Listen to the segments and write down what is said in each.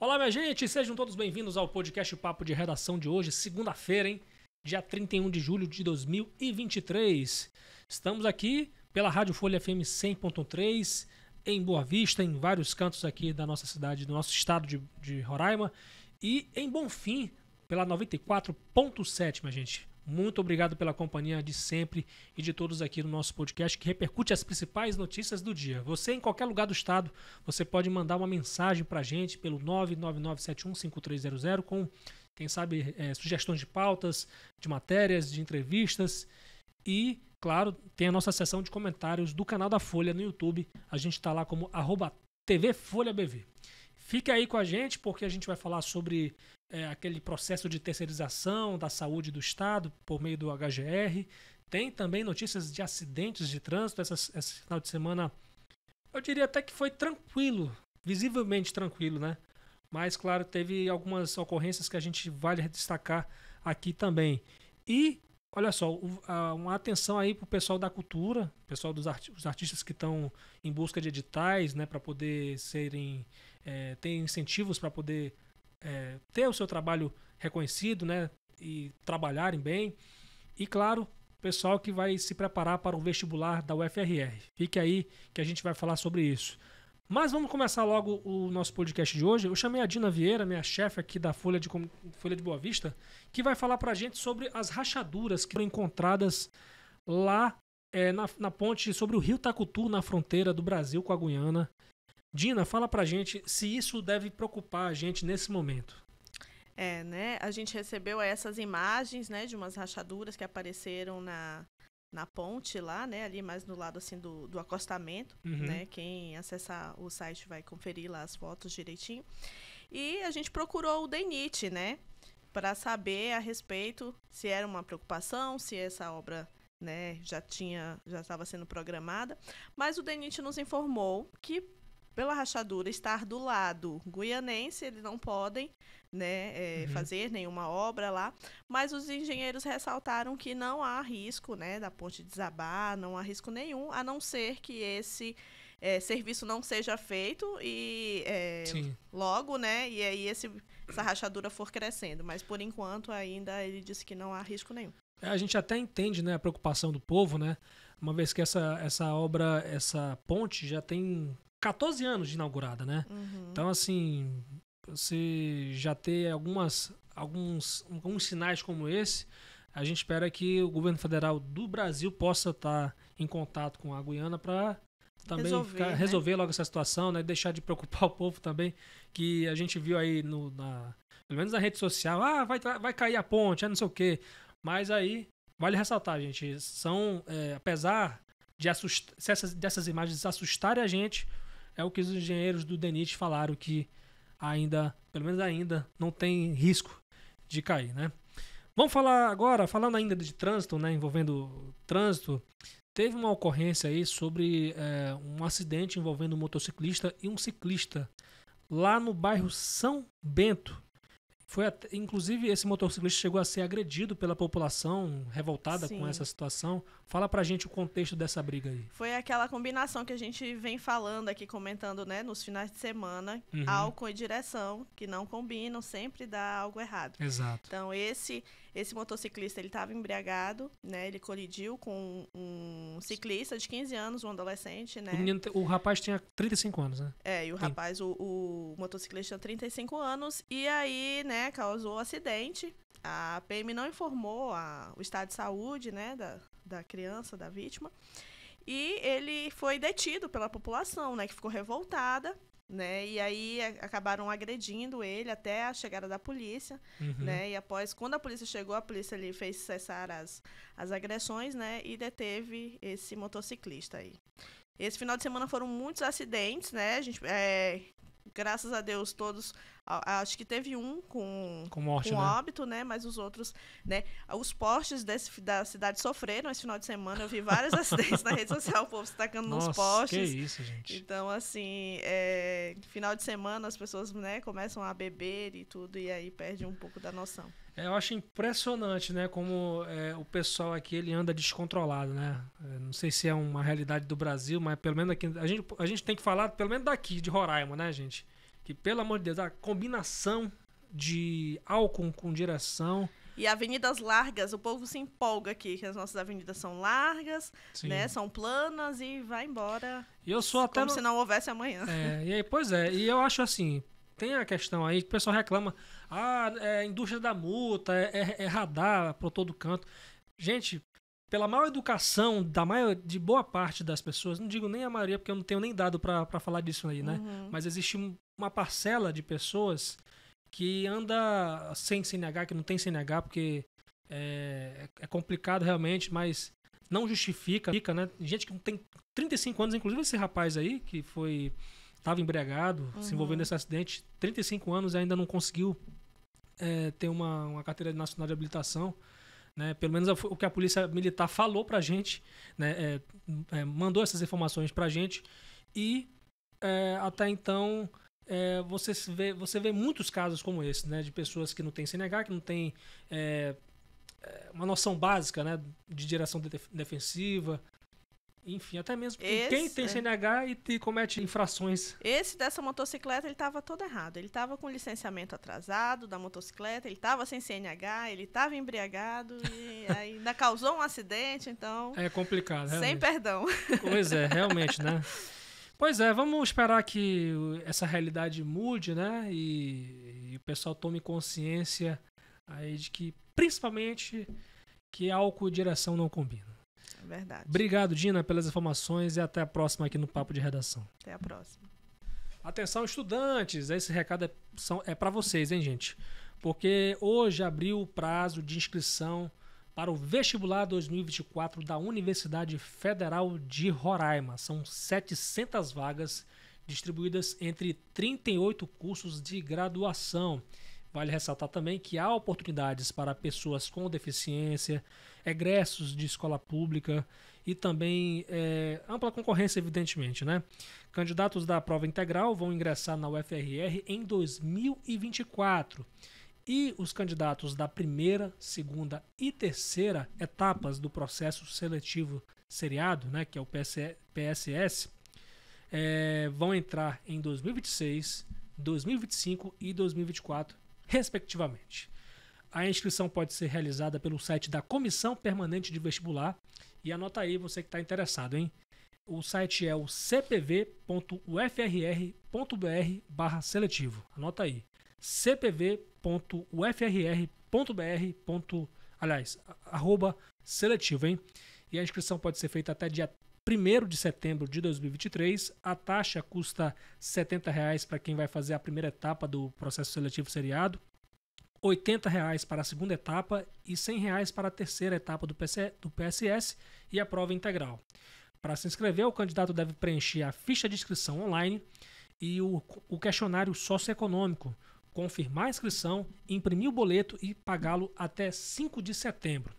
Olá, minha gente, sejam todos bem-vindos ao podcast Papo de Redação de hoje, segunda-feira, hein? Dia 31 de julho de 2023. Estamos aqui pela Rádio Folha FM 100.3, em Boa Vista, em vários cantos aqui da nossa cidade, do nosso estado de, de Roraima, e em Bonfim, pela 94.7, minha gente. Muito obrigado pela companhia de sempre e de todos aqui no nosso podcast que repercute as principais notícias do dia. Você em qualquer lugar do estado, você pode mandar uma mensagem para a gente pelo 999715300 com, quem sabe, é, sugestões de pautas, de matérias, de entrevistas e, claro, tem a nossa seção de comentários do canal da Folha no YouTube. A gente está lá como @tvfolhabv TV Folha BV. Fique aí com a gente, porque a gente vai falar sobre é, aquele processo de terceirização da saúde do Estado por meio do HGR. Tem também notícias de acidentes de trânsito. essa esse final de semana, eu diria até que foi tranquilo, visivelmente tranquilo, né? Mas, claro, teve algumas ocorrências que a gente vale destacar aqui também. E Olha só, uma atenção aí para o pessoal da cultura, pessoal dos artistas que estão em busca de editais, né, para poder serem é, ter incentivos para poder é, ter o seu trabalho reconhecido, né, e trabalharem bem. E claro, pessoal que vai se preparar para o vestibular da UFRR. Fique aí que a gente vai falar sobre isso. Mas vamos começar logo o nosso podcast de hoje. Eu chamei a Dina Vieira, minha chefe aqui da Folha de, Folha de Boa Vista, que vai falar para a gente sobre as rachaduras que foram encontradas lá é, na, na, ponte sobre o rio Tacutu, na fronteira do Brasil com a Guiana. Dina, fala para a gente se isso deve preocupar a gente nesse momento. É, né? A gente recebeu essas imagens, né, de umas rachaduras que apareceram na, na ponte lá, né? Ali mais no lado assim do, do acostamento, uhum. né? Quem acessar o site vai conferir lá as fotos direitinho. E a gente procurou o DENIT, né? Para saber a respeito se era uma preocupação, se essa obra né, já tinha já estava sendo programada, mas o DENIT nos informou que pela rachadura estar do lado guianense, eles não podem né, é, uhum. fazer nenhuma obra lá, mas os engenheiros ressaltaram que não há risco né, da ponte desabar, não há risco nenhum, a não ser que esse é, serviço não seja feito e é, logo, né? E aí esse, essa rachadura for crescendo. Mas por enquanto ainda ele disse que não há risco nenhum. É, a gente até entende né, a preocupação do povo, né? Uma vez que essa, essa obra, essa ponte já tem 14 anos de inaugurada, né? Uhum. Então, assim, você já ter algumas, alguns, alguns sinais como esse, a gente espera que o governo federal do Brasil possa estar em contato com a Guiana para também resolver, ficar, né? resolver logo essa situação, né? Deixar de preocupar o povo também, que a gente viu aí no, na, pelo menos na rede social, ah, vai, vai cair a ponte, é não sei o quê. Mas aí, vale ressaltar, gente, são, é, apesar de assustar, dessas imagens assustarem a gente, é o que os engenheiros do DENIT falaram que ainda, pelo menos ainda, não tem risco de cair, né? Vamos falar agora, falando ainda de trânsito, né, envolvendo trânsito, teve uma ocorrência aí sobre é, um acidente envolvendo um motociclista e um ciclista lá no bairro São Bento, foi até, inclusive, esse motociclista chegou a ser agredido pela população revoltada Sim. com essa situação. Fala pra gente o contexto dessa briga aí. Foi aquela combinação que a gente vem falando aqui, comentando, né, nos finais de semana, uhum. álcool e direção, que não combinam, sempre dá algo errado. Exato. Então, esse esse motociclista ele estava embriagado, né? Ele colidiu com um ciclista de 15 anos, um adolescente, né? O, menino, o rapaz tinha 35 anos, né? É, e o Sim. rapaz, o, o motociclista tinha 35 anos e aí, né, causou um acidente. A PM não informou a, o estado de saúde, né, da, da criança, da vítima. E ele foi detido pela população, né, que ficou revoltada né? E aí acabaram agredindo ele até a chegada da polícia, uhum. né? E após quando a polícia chegou, a polícia ali fez cessar as, as agressões, né? E deteve esse motociclista aí. Esse final de semana foram muitos acidentes, né? A gente, é, graças a Deus, todos. Acho que teve um com, com, morte, com né? óbito, né? Mas os outros, né? Os postes desse, da cidade sofreram esse final de semana. Eu vi vários acidentes na rede social, o povo se tacando nos postes. Que isso, gente. Então, assim, é, final de semana as pessoas né, começam a beber e tudo, e aí perde um pouco da noção. É, eu acho impressionante, né? Como é, o pessoal aqui ele anda descontrolado, né? É, não sei se é uma realidade do Brasil, mas pelo menos aqui. A gente, a gente tem que falar, pelo menos daqui, de Roraima, né, gente? Que, pelo amor de Deus, a combinação de álcool com direção. E avenidas largas, o povo se empolga aqui, que as nossas avenidas são largas, Sim. né? São planas e vai embora. E eu sou até. Como no... se não houvesse amanhã. É, e aí, pois é, e eu acho assim, tem a questão aí que o pessoal reclama. Ah, é indústria da multa, é, é, é radar para todo canto. Gente, pela mal educação da maior, de boa parte das pessoas, não digo nem a maioria, porque eu não tenho nem dado para falar disso aí, né? Uhum. Mas existe uma parcela de pessoas que anda sem CNH, que não tem CNH, porque é, é complicado realmente, mas não justifica, fica, né? Gente que tem 35 anos, inclusive esse rapaz aí, que foi estava embriagado, uhum. se envolvendo nesse acidente, 35 anos e ainda não conseguiu é, ter uma, uma carteira nacional de habilitação. Né? Pelo menos o que a polícia militar falou para a gente, né? é, é, mandou essas informações para a gente e é, até então é, você vê, você vê muitos casos como esse, né? de pessoas que não têm CNH, que não têm é, uma noção básica, né? de direção de defensiva, enfim, até mesmo Esse, quem tem é. CNH e te comete infrações. Esse dessa motocicleta, ele estava todo errado. Ele estava com licenciamento atrasado da motocicleta, ele estava sem CNH, ele estava embriagado e ainda causou um acidente, então... É complicado, realmente. Sem perdão. Pois é, realmente, né? Pois é, vamos esperar que essa realidade mude, né? E, e o pessoal tome consciência aí de que, principalmente, que álcool e direção não combinam. É verdade. Obrigado, Dina, pelas informações e até a próxima aqui no Papo de Redação. Até a próxima. Atenção, estudantes! Esse recado é, é para vocês, hein, gente? Porque hoje abriu o prazo de inscrição para o vestibular 2024 da Universidade Federal de Roraima. São 700 vagas distribuídas entre 38 cursos de graduação. Vale ressaltar também que há oportunidades para pessoas com deficiência, egressos de escola pública e também é, ampla concorrência, evidentemente. Né? Candidatos da prova integral vão ingressar na UFRR em 2024. E os candidatos da primeira, segunda e terceira etapas do processo seletivo seriado, né, que é o PSS, é, vão entrar em 2026, 2025 e 2024, respectivamente. A inscrição pode ser realizada pelo site da Comissão Permanente de Vestibular. E anota aí você que está interessado, hein? O site é o cpv.ufrr.br seletivo. Anota aí. cpv.ufrr.br. Aliás, arroba seletivo, hein? E a inscrição pode ser feita até dia 1 de setembro de 2023. A taxa custa R$ reais para quem vai fazer a primeira etapa do processo seletivo seriado R$ 80,00 para a segunda etapa e R$ 100,00 para a terceira etapa do, PC, do PSS e a prova integral. Para se inscrever, o candidato deve preencher a ficha de inscrição online e o, o questionário socioeconômico, confirmar a inscrição, imprimir o boleto e pagá-lo até 5 de setembro.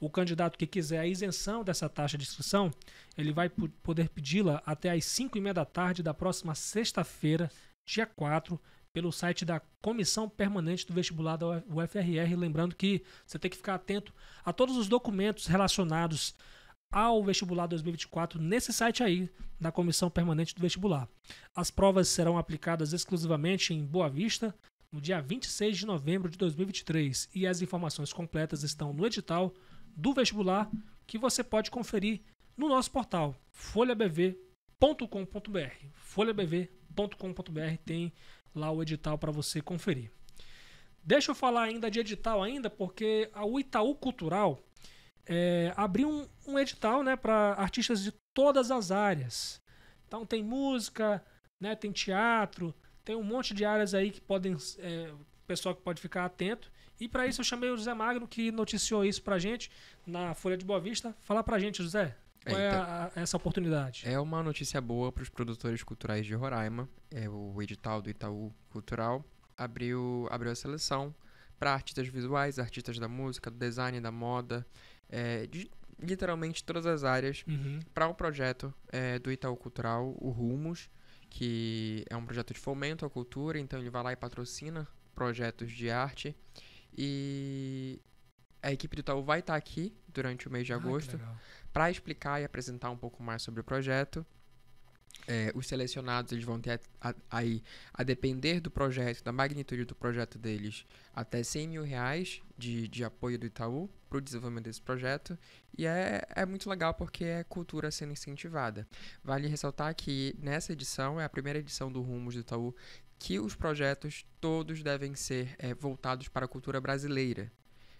O candidato que quiser a isenção dessa taxa de inscrição, ele vai poder pedi-la até às 5 e meia da tarde da próxima sexta-feira, dia 4, pelo site da Comissão Permanente do Vestibular da UFRR. Lembrando que você tem que ficar atento a todos os documentos relacionados ao vestibular 2024 nesse site aí da Comissão Permanente do Vestibular. As provas serão aplicadas exclusivamente em Boa Vista no dia 26 de novembro de 2023 e as informações completas estão no edital do vestibular que você pode conferir no nosso portal folhabv.com.br. folhabv.com.br tem lá o edital para você conferir. Deixa eu falar ainda de edital ainda, porque a Itaú Cultural é, abriu um, um edital né, para artistas de todas as áreas. Então tem música, né, tem teatro, tem um monte de áreas aí que podem é, pessoal que pode ficar atento. E para isso eu chamei o José Magno que noticiou isso para gente na Folha de Boa Vista. Falar para gente, José. É, Qual é, então, a, essa oportunidade? É uma notícia boa para os produtores culturais de Roraima. É o edital do Itaú Cultural abriu, abriu a seleção para artistas visuais, artistas da música, do design, da moda, é, de literalmente todas as áreas, uhum. para o um projeto é, do Itaú Cultural, o Rumos, que é um projeto de fomento à cultura, então ele vai lá e patrocina projetos de arte. E a equipe do Itaú vai estar tá aqui durante o mês de ah, agosto ah, para explicar e apresentar um pouco mais sobre o projeto. É, os selecionados eles vão ter aí, a, a depender do projeto, da magnitude do projeto deles, até 100 mil reais de, de apoio do Itaú para o desenvolvimento desse projeto. E é, é muito legal porque é cultura sendo incentivada. Vale ressaltar que nessa edição, é a primeira edição do Rumos do Itaú, que os projetos todos devem ser é, voltados para a cultura brasileira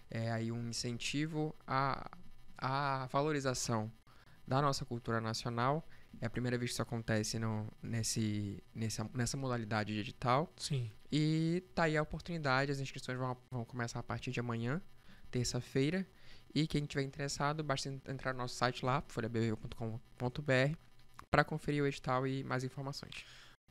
é, aí um incentivo à, à valorização da nossa cultura nacional. É a primeira vez que isso acontece no, nesse, nessa, nessa modalidade digital. Sim. E tá aí a oportunidade, as inscrições vão, vão começar a partir de amanhã, terça-feira. E quem tiver interessado, basta entrar no nosso site lá, folhabv.com.br, para conferir o edital e mais informações.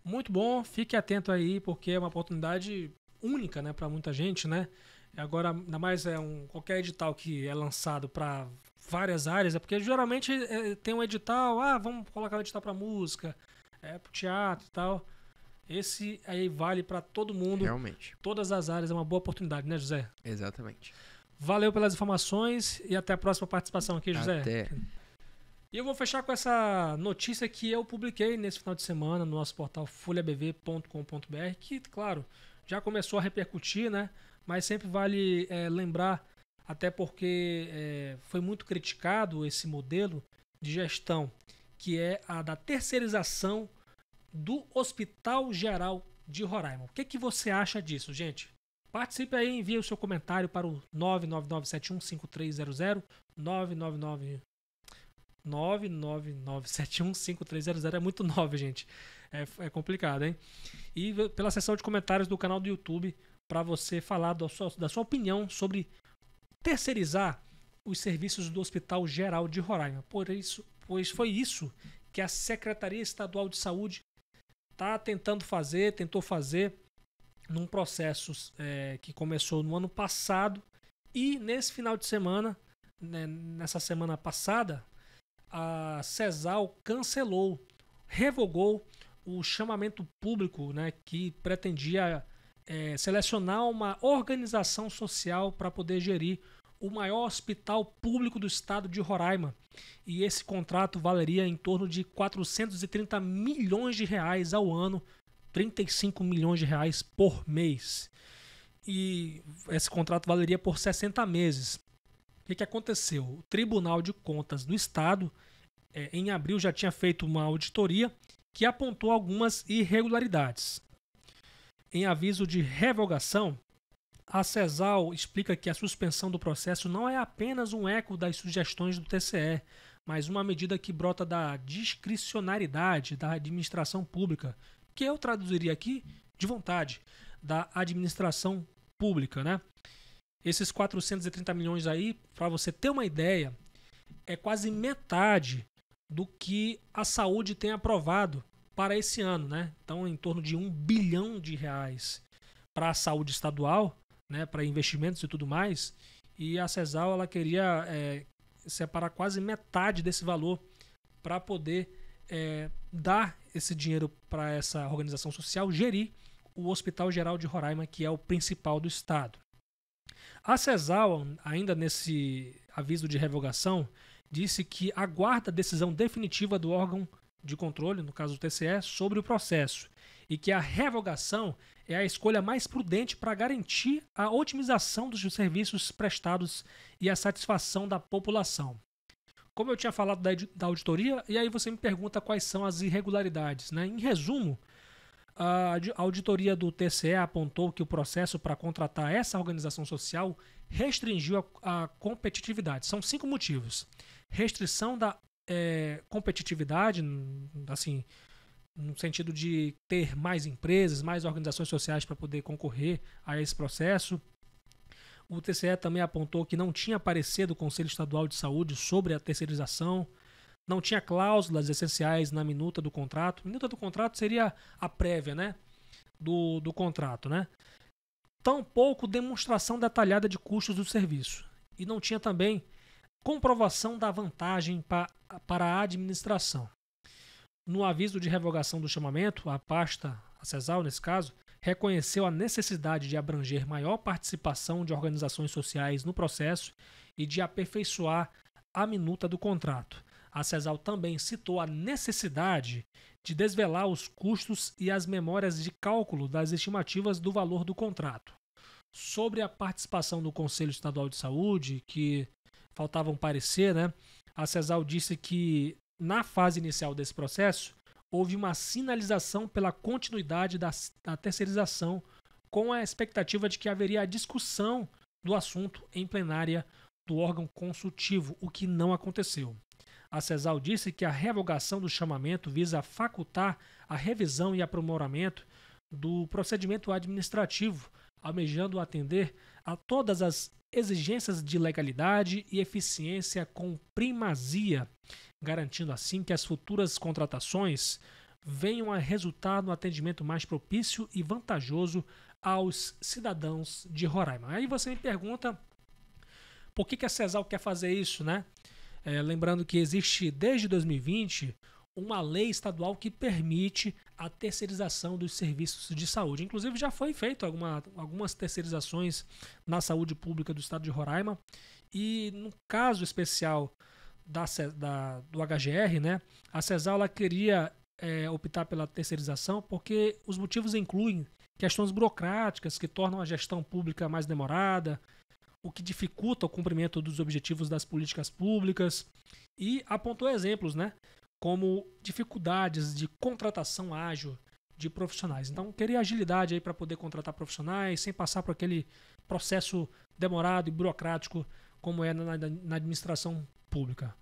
Muito bom, fique atento aí, porque é uma oportunidade única, né, para muita gente, né? agora ainda mais é um qualquer edital que é lançado para várias áreas é porque geralmente é, é, tem um edital ah vamos colocar um edital para música é para teatro e tal esse aí vale para todo mundo realmente todas as áreas é uma boa oportunidade né José exatamente valeu pelas informações e até a próxima participação aqui José até. E eu vou fechar com essa notícia que eu publiquei nesse final de semana no nosso portal folhabv.com.br, que, claro, já começou a repercutir, né? mas sempre vale é, lembrar, até porque é, foi muito criticado esse modelo de gestão, que é a da terceirização do Hospital Geral de Roraima. O que, é que você acha disso, gente? Participe aí, envie o seu comentário para o 999715300, 999 999715300 é muito 9, gente. É, é complicado, hein? E pela seção de comentários do canal do YouTube para você falar sua, da sua opinião sobre terceirizar os serviços do Hospital Geral de Roraima. Por isso, pois foi isso que a Secretaria Estadual de Saúde está tentando fazer, tentou fazer num processo é, que começou no ano passado e nesse final de semana, né, nessa semana passada, a CESAL cancelou, revogou o chamamento público né, que pretendia é, selecionar uma organização social para poder gerir o maior hospital público do estado de Roraima. E esse contrato valeria em torno de 430 milhões de reais ao ano, 35 milhões de reais por mês. E esse contrato valeria por 60 meses. O que, que aconteceu? O Tribunal de Contas do Estado, é, em abril, já tinha feito uma auditoria que apontou algumas irregularidades. Em aviso de revogação, a CESAL explica que a suspensão do processo não é apenas um eco das sugestões do TCE, mas uma medida que brota da discricionariedade da administração pública, que eu traduziria aqui de vontade, da administração pública, né? Esses 430 milhões aí, para você ter uma ideia, é quase metade do que a saúde tem aprovado para esse ano, né? Então, em torno de um bilhão de reais para a saúde estadual, né? Para investimentos e tudo mais. E a CESAL ela queria é, separar quase metade desse valor para poder é, dar esse dinheiro para essa organização social gerir o Hospital Geral de Roraima, que é o principal do estado. A CESAL, ainda nesse aviso de revogação, disse que aguarda a decisão definitiva do órgão de controle, no caso do TCE, sobre o processo, e que a revogação é a escolha mais prudente para garantir a otimização dos serviços prestados e a satisfação da população. Como eu tinha falado da, da auditoria, e aí você me pergunta quais são as irregularidades. Né? Em resumo, a auditoria do TCE apontou que o processo para contratar essa organização social restringiu a, a, competitividade. São cinco motivos: restrição da é, competitividade, assim, no sentido de ter mais empresas, mais organizações sociais para poder concorrer a esse processo. O TCE também apontou que não tinha parecer do Conselho Estadual de Saúde sobre a terceirização, não tinha cláusulas essenciais na minuta do contrato. Minuta do contrato seria a prévia, né? Do, do contrato, né? Tampouco demonstração detalhada de custos do serviço. E não tinha também comprovação da vantagem pa, para a administração. No aviso de revogação do chamamento, a pasta, a CESAL nesse caso, reconheceu a necessidade de abranger maior participação de organizações sociais no processo e de aperfeiçoar a minuta do contrato. A CESAL também citou a necessidade de desvelar os custos e as memórias de cálculo das estimativas do valor do contrato. Sobre a participação do Conselho Estadual de Saúde, que faltava um parecer, né? A CESAL disse que na fase inicial desse processo houve uma sinalização pela continuidade da, da terceirização, com a expectativa de que haveria a discussão do assunto em plenária do órgão consultivo, o que não aconteceu. A CESAL disse que a revogação do chamamento visa facultar a revisão e aprimoramento do procedimento administrativo, almejando atender a todas as exigências de legalidade e eficiência com primazia, garantindo assim que as futuras contratações venham a resultar no atendimento mais propício e vantajoso aos cidadãos de Roraima. Aí você me pergunta por que, que a CESAL quer fazer isso, né? É, lembrando que existe desde 2020 uma lei estadual que permite a terceirização dos serviços de saúde. Inclusive, já foi feito alguma, algumas terceirizações na saúde pública do estado de Roraima. E no caso especial da, da do HGR, né, a CESAL ela queria é, optar pela terceirização porque os motivos incluem questões burocráticas que tornam a gestão pública mais demorada, o que dificulta o cumprimento dos objetivos das políticas públicas e apontou exemplos, né? como dificuldades de contratação ágil de profissionais. Então, querer agilidade aí para poder contratar profissionais sem passar por aquele processo demorado e burocrático como é na, na administração pública.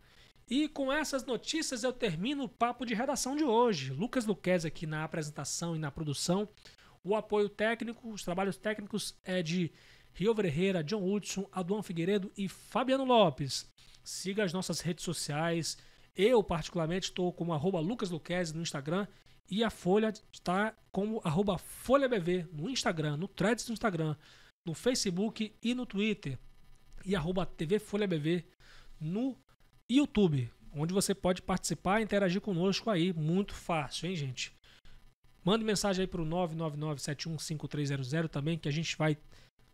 E com essas notícias eu termino o papo de redação de hoje. Lucas Luquez aqui na apresentação e na produção. O apoio técnico, os trabalhos técnicos é de Rio Ferreira, John Hudson, Aduan Figueiredo e Fabiano Lopes. Siga as nossas redes sociais, eu, particularmente, estou como arroba lucasluquezzi no Instagram e a Folha está como arroba folhabv no Instagram, no Threads do Instagram, no Facebook e no Twitter. E arroba TV no YouTube, onde você pode participar e interagir conosco aí. Muito fácil, hein, gente? Mande mensagem aí para o 999715300 também, que a gente vai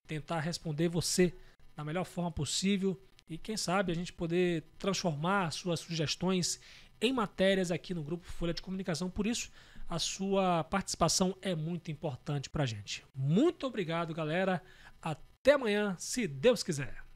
tentar responder você da melhor forma possível e quem sabe a gente poder transformar suas sugestões em matérias aqui no grupo Folha de Comunicação. Por isso, a sua participação é muito importante para a gente. Muito obrigado, galera. Até amanhã, se Deus quiser.